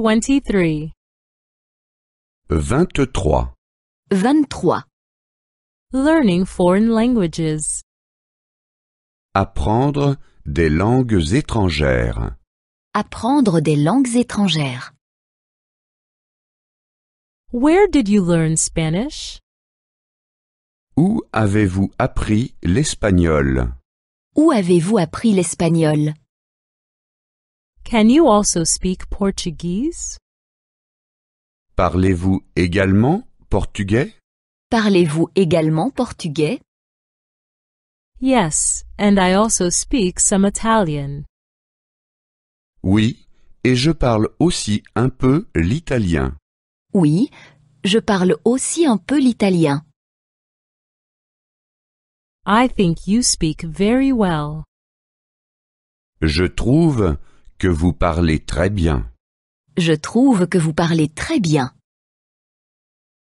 23 23 23 Learning foreign languages Apprendre des langues étrangères Apprendre des langues étrangères Where did you learn Spanish? Où avez-vous appris l'espagnol? Où avez-vous appris l'espagnol? Can you also speak Portuguese? Parlez-vous également portugais? Parlez-vous également portugais? Yes, and I also speak some Italian. Oui, et je parle aussi un peu l'italien. Oui, je parle aussi un peu l'italien. I think you speak very well. Je trouve vous parlez très bien. Je trouve que vous parlez très bien.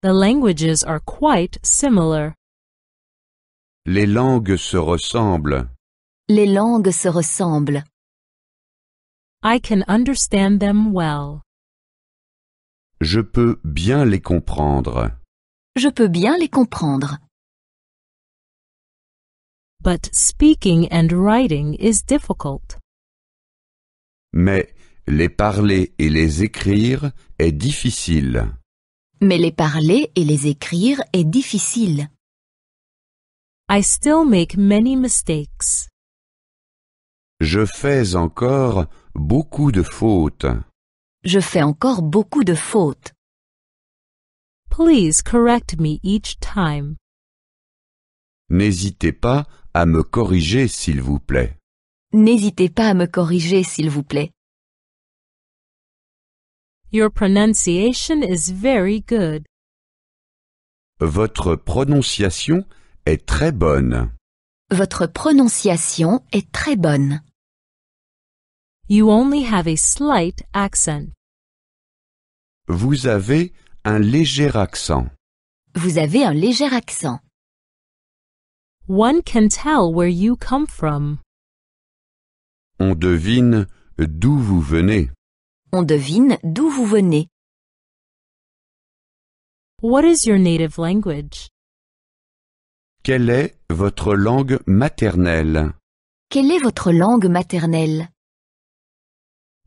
The languages are quite similar. Les langues se ressemblent. Les langues se ressemblent. I can understand them well. Je peux bien les comprendre. Je peux bien les comprendre. But speaking and writing is difficult mais les parler et les écrire est difficile. Mais les parler et les écrire est difficile. I still make many mistakes. Je fais encore beaucoup de fautes. Je fais encore beaucoup de fautes. Please correct me each time. N'hésitez pas à me corriger, s'il vous plaît. N'hésitez pas à me corriger, s'il vous plaît. Your pronunciation is very good. Votre prononciation est très bonne. Votre prononciation est très bonne. You only have a slight accent. Vous avez un léger accent. Vous avez un léger accent. One can tell where you come from. On devine d'où vous venez. On devine d'où vous venez. What is your native language? Quelle est votre langue maternelle? Quelle est votre langue maternelle?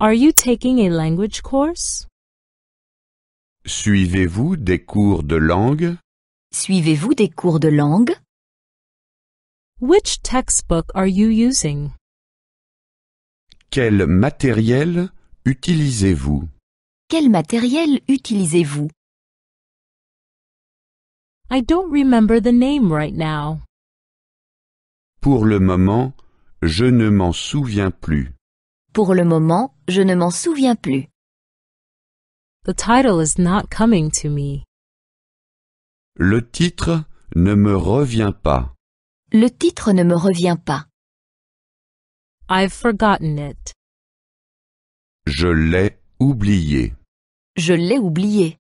Are you taking a language course? Suivez-vous des cours de langue? Suivez-vous des cours de langue? Which textbook are you using? Quel matériel utilisez-vous Quel matériel utilisez-vous I don't remember the name right now. Pour le moment, je ne m'en souviens plus. Pour le moment, je ne m'en souviens plus. The title is not coming to me. Le titre ne me revient pas. Le titre ne me revient pas. I've forgotten it. Je l'ai oublié. Je l'ai oublié.